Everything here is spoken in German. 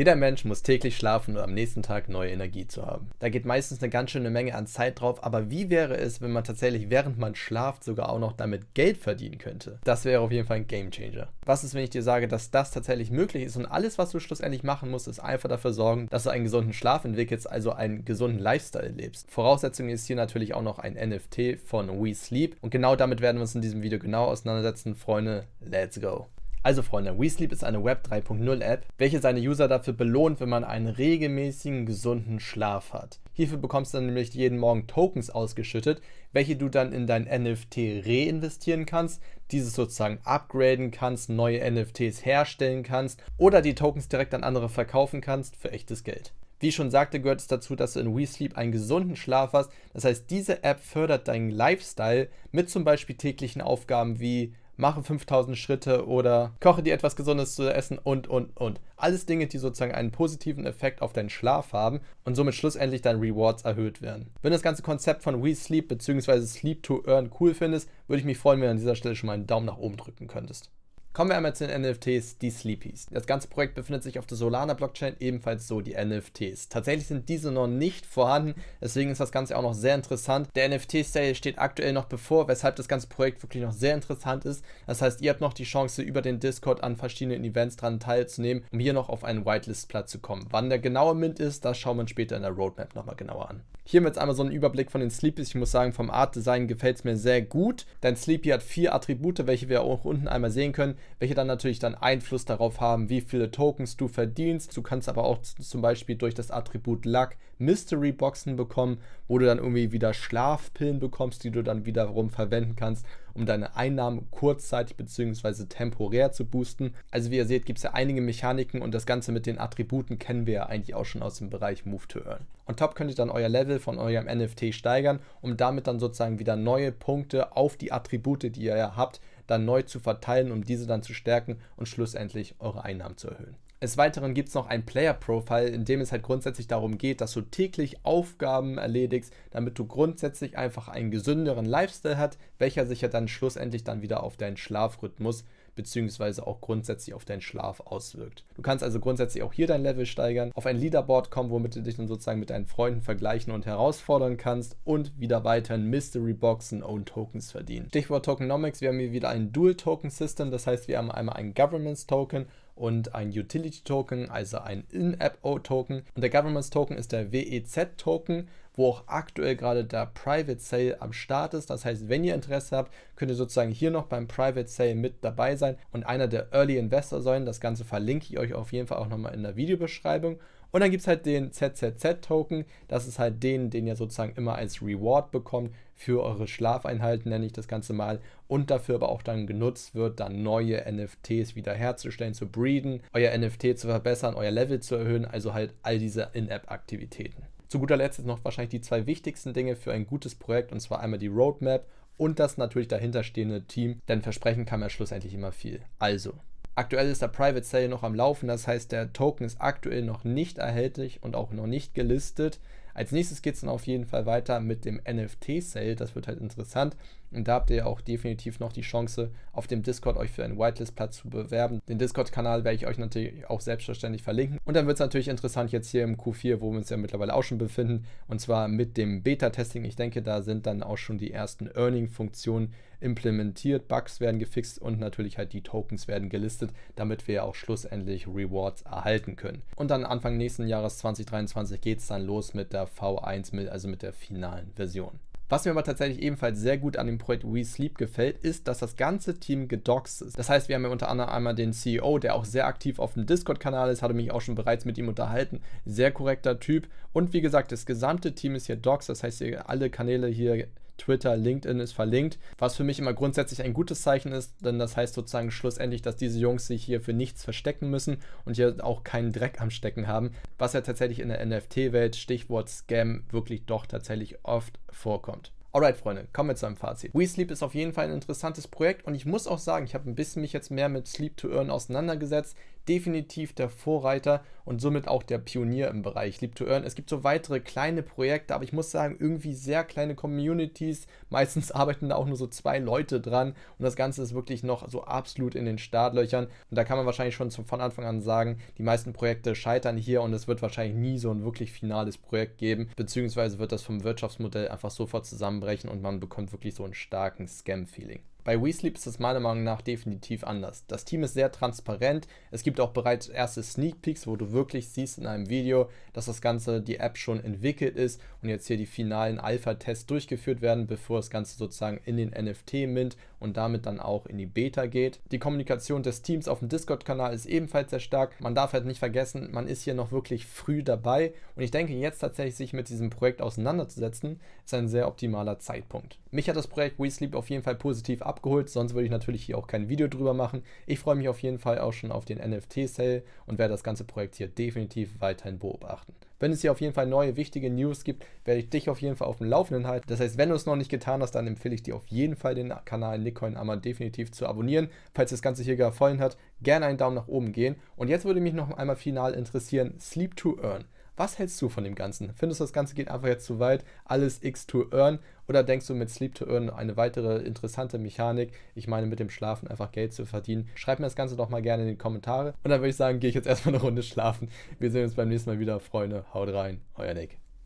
Jeder Mensch muss täglich schlafen, um am nächsten Tag neue Energie zu haben. Da geht meistens eine ganz schöne Menge an Zeit drauf, aber wie wäre es, wenn man tatsächlich während man schlaft sogar auch noch damit Geld verdienen könnte? Das wäre auf jeden Fall ein Gamechanger. Was ist, wenn ich dir sage, dass das tatsächlich möglich ist und alles, was du schlussendlich machen musst, ist einfach dafür sorgen, dass du einen gesunden Schlaf entwickelst, also einen gesunden Lifestyle lebst. Voraussetzung ist hier natürlich auch noch ein NFT von WeSleep und genau damit werden wir uns in diesem Video genau auseinandersetzen. Freunde, let's go! Also Freunde, WeSleep ist eine Web 3.0 App, welche seine User dafür belohnt, wenn man einen regelmäßigen, gesunden Schlaf hat. Hierfür bekommst du dann nämlich jeden Morgen Tokens ausgeschüttet, welche du dann in dein NFT reinvestieren kannst, dieses sozusagen upgraden kannst, neue NFTs herstellen kannst oder die Tokens direkt an andere verkaufen kannst für echtes Geld. Wie ich schon sagte, gehört es dazu, dass du in WeSleep einen gesunden Schlaf hast. Das heißt, diese App fördert deinen Lifestyle mit zum Beispiel täglichen Aufgaben wie mache 5000 Schritte oder koche dir etwas Gesundes zu essen und, und, und. Alles Dinge, die sozusagen einen positiven Effekt auf deinen Schlaf haben und somit schlussendlich deine Rewards erhöht werden. Wenn du das ganze Konzept von We Sleep bzw. Sleep to Earn cool findest, würde ich mich freuen, wenn du an dieser Stelle schon mal einen Daumen nach oben drücken könntest. Kommen wir einmal zu den NFTs, die Sleepies. Das ganze Projekt befindet sich auf der Solana-Blockchain, ebenfalls so die NFTs. Tatsächlich sind diese noch nicht vorhanden, deswegen ist das Ganze auch noch sehr interessant. Der NFT-Sale steht aktuell noch bevor, weshalb das ganze Projekt wirklich noch sehr interessant ist. Das heißt, ihr habt noch die Chance, über den Discord an verschiedenen Events dran teilzunehmen, um hier noch auf einen Whitelist-Platz zu kommen. Wann der genaue Mint ist, das schauen wir uns später in der Roadmap nochmal genauer an. Hier haben wir jetzt einmal so einen Überblick von den Sleepies. Ich muss sagen, vom Art-Design gefällt es mir sehr gut. Dein Sleepy hat vier Attribute, welche wir auch unten einmal sehen können, welche dann natürlich dann Einfluss darauf haben, wie viele Tokens du verdienst. Du kannst aber auch zum Beispiel durch das Attribut Luck Mystery Boxen bekommen, wo du dann irgendwie wieder Schlafpillen bekommst, die du dann wiederum verwenden kannst um deine Einnahmen kurzzeitig bzw. temporär zu boosten. Also wie ihr seht, gibt es ja einige Mechaniken und das Ganze mit den Attributen kennen wir ja eigentlich auch schon aus dem Bereich Move to Earn. Und top könnt ihr dann euer Level von eurem NFT steigern, um damit dann sozusagen wieder neue Punkte auf die Attribute, die ihr ja habt, dann neu zu verteilen, um diese dann zu stärken und schlussendlich eure Einnahmen zu erhöhen. Des Weiteren gibt es noch ein Player-Profile, in dem es halt grundsätzlich darum geht, dass du täglich Aufgaben erledigst, damit du grundsätzlich einfach einen gesünderen Lifestyle hast, welcher sich ja dann schlussendlich dann wieder auf deinen Schlafrhythmus beziehungsweise auch grundsätzlich auf deinen Schlaf auswirkt. Du kannst also grundsätzlich auch hier dein Level steigern, auf ein Leaderboard kommen, womit du dich dann sozusagen mit deinen Freunden vergleichen und herausfordern kannst und wieder weiterhin Mystery Boxen und Tokens verdienen. Stichwort Tokenomics, wir haben hier wieder ein Dual Token System, das heißt, wir haben einmal einen Governments Token und ein Utility Token, also ein In-App Token. Und der Governments Token ist der WEZ Token, wo auch aktuell gerade der Private Sale am Start ist. Das heißt, wenn ihr Interesse habt, könnt ihr sozusagen hier noch beim Private Sale mit dabei sein und einer der Early Investor sein. Das Ganze verlinke ich euch auf jeden Fall auch nochmal in der Videobeschreibung. Und dann gibt es halt den ZZZ-Token. Das ist halt den, den ihr sozusagen immer als Reward bekommt, für eure Schlafeinheiten, nenne ich das Ganze mal, und dafür aber auch dann genutzt wird, dann neue NFTs wiederherzustellen, zu breeden, euer NFT zu verbessern, euer Level zu erhöhen, also halt all diese In-App-Aktivitäten. Zu guter Letzt noch wahrscheinlich die zwei wichtigsten Dinge für ein gutes Projekt, und zwar einmal die Roadmap und das natürlich dahinterstehende Team, denn versprechen kann man schlussendlich immer viel. Also, Aktuell ist der Private Sale noch am Laufen, das heißt, der Token ist aktuell noch nicht erhältlich und auch noch nicht gelistet. Als nächstes geht es dann auf jeden Fall weiter mit dem NFT-Sale. Das wird halt interessant. Und da habt ihr auch definitiv noch die Chance, auf dem Discord euch für einen Whitelist-Platz zu bewerben. Den Discord-Kanal werde ich euch natürlich auch selbstverständlich verlinken. Und dann wird es natürlich interessant jetzt hier im Q4, wo wir uns ja mittlerweile auch schon befinden, und zwar mit dem Beta-Testing. Ich denke, da sind dann auch schon die ersten Earning-Funktionen implementiert, Bugs werden gefixt und natürlich halt die Tokens werden gelistet, damit wir auch schlussendlich Rewards erhalten können. Und dann Anfang nächsten Jahres 2023 geht es dann los mit der V1, also mit der finalen Version. Was mir aber tatsächlich ebenfalls sehr gut an dem Projekt We Sleep gefällt, ist, dass das ganze Team gedoxt ist. Das heißt, wir haben ja unter anderem einmal den CEO, der auch sehr aktiv auf dem Discord-Kanal ist, hatte mich auch schon bereits mit ihm unterhalten. Sehr korrekter Typ. Und wie gesagt, das gesamte Team ist hier docs, das heißt, alle Kanäle hier Twitter, LinkedIn ist verlinkt, was für mich immer grundsätzlich ein gutes Zeichen ist, denn das heißt sozusagen schlussendlich, dass diese Jungs sich hier für nichts verstecken müssen und hier auch keinen Dreck am Stecken haben, was ja tatsächlich in der NFT-Welt, Stichwort Scam, wirklich doch tatsächlich oft vorkommt. Alright, Freunde, kommen wir zu einem Fazit. WeSleep ist auf jeden Fall ein interessantes Projekt und ich muss auch sagen, ich habe ein bisschen mich jetzt mehr mit Sleep to Earn auseinandergesetzt definitiv der Vorreiter und somit auch der Pionier im Bereich Leap to Earn. Es gibt so weitere kleine Projekte, aber ich muss sagen, irgendwie sehr kleine Communities. Meistens arbeiten da auch nur so zwei Leute dran und das Ganze ist wirklich noch so absolut in den Startlöchern. Und da kann man wahrscheinlich schon von Anfang an sagen, die meisten Projekte scheitern hier und es wird wahrscheinlich nie so ein wirklich finales Projekt geben, beziehungsweise wird das vom Wirtschaftsmodell einfach sofort zusammenbrechen und man bekommt wirklich so einen starken Scam-Feeling. Bei WeSleep ist es meiner Meinung nach definitiv anders. Das Team ist sehr transparent. Es gibt auch bereits erste Sneak Peeks, wo du wirklich siehst in einem Video, dass das Ganze, die App schon entwickelt ist und jetzt hier die finalen Alpha-Tests durchgeführt werden, bevor das Ganze sozusagen in den NFT mint und damit dann auch in die Beta geht. Die Kommunikation des Teams auf dem Discord-Kanal ist ebenfalls sehr stark. Man darf halt nicht vergessen, man ist hier noch wirklich früh dabei und ich denke, jetzt tatsächlich sich mit diesem Projekt auseinanderzusetzen, ist ein sehr optimaler Zeitpunkt. Mich hat das Projekt WeSleep auf jeden Fall positiv abgeschlossen abgeholt, sonst würde ich natürlich hier auch kein Video drüber machen. Ich freue mich auf jeden Fall auch schon auf den NFT-Sale und werde das ganze Projekt hier definitiv weiterhin beobachten. Wenn es hier auf jeden Fall neue wichtige News gibt, werde ich dich auf jeden Fall auf dem Laufenden halten. Das heißt, wenn du es noch nicht getan hast, dann empfehle ich dir auf jeden Fall den Kanal Nickcoin Ammer definitiv zu abonnieren. Falls das Ganze hier gefallen hat, gerne einen Daumen nach oben gehen. Und jetzt würde mich noch einmal final interessieren, Sleep to Earn. Was hältst du von dem Ganzen? Findest du, das Ganze geht einfach jetzt zu weit? Alles X to earn? Oder denkst du mit Sleep to earn eine weitere interessante Mechanik? Ich meine, mit dem Schlafen einfach Geld zu verdienen. Schreib mir das Ganze doch mal gerne in die Kommentare. Und dann würde ich sagen, gehe ich jetzt erstmal eine Runde schlafen. Wir sehen uns beim nächsten Mal wieder, Freunde. Haut rein, euer Nick.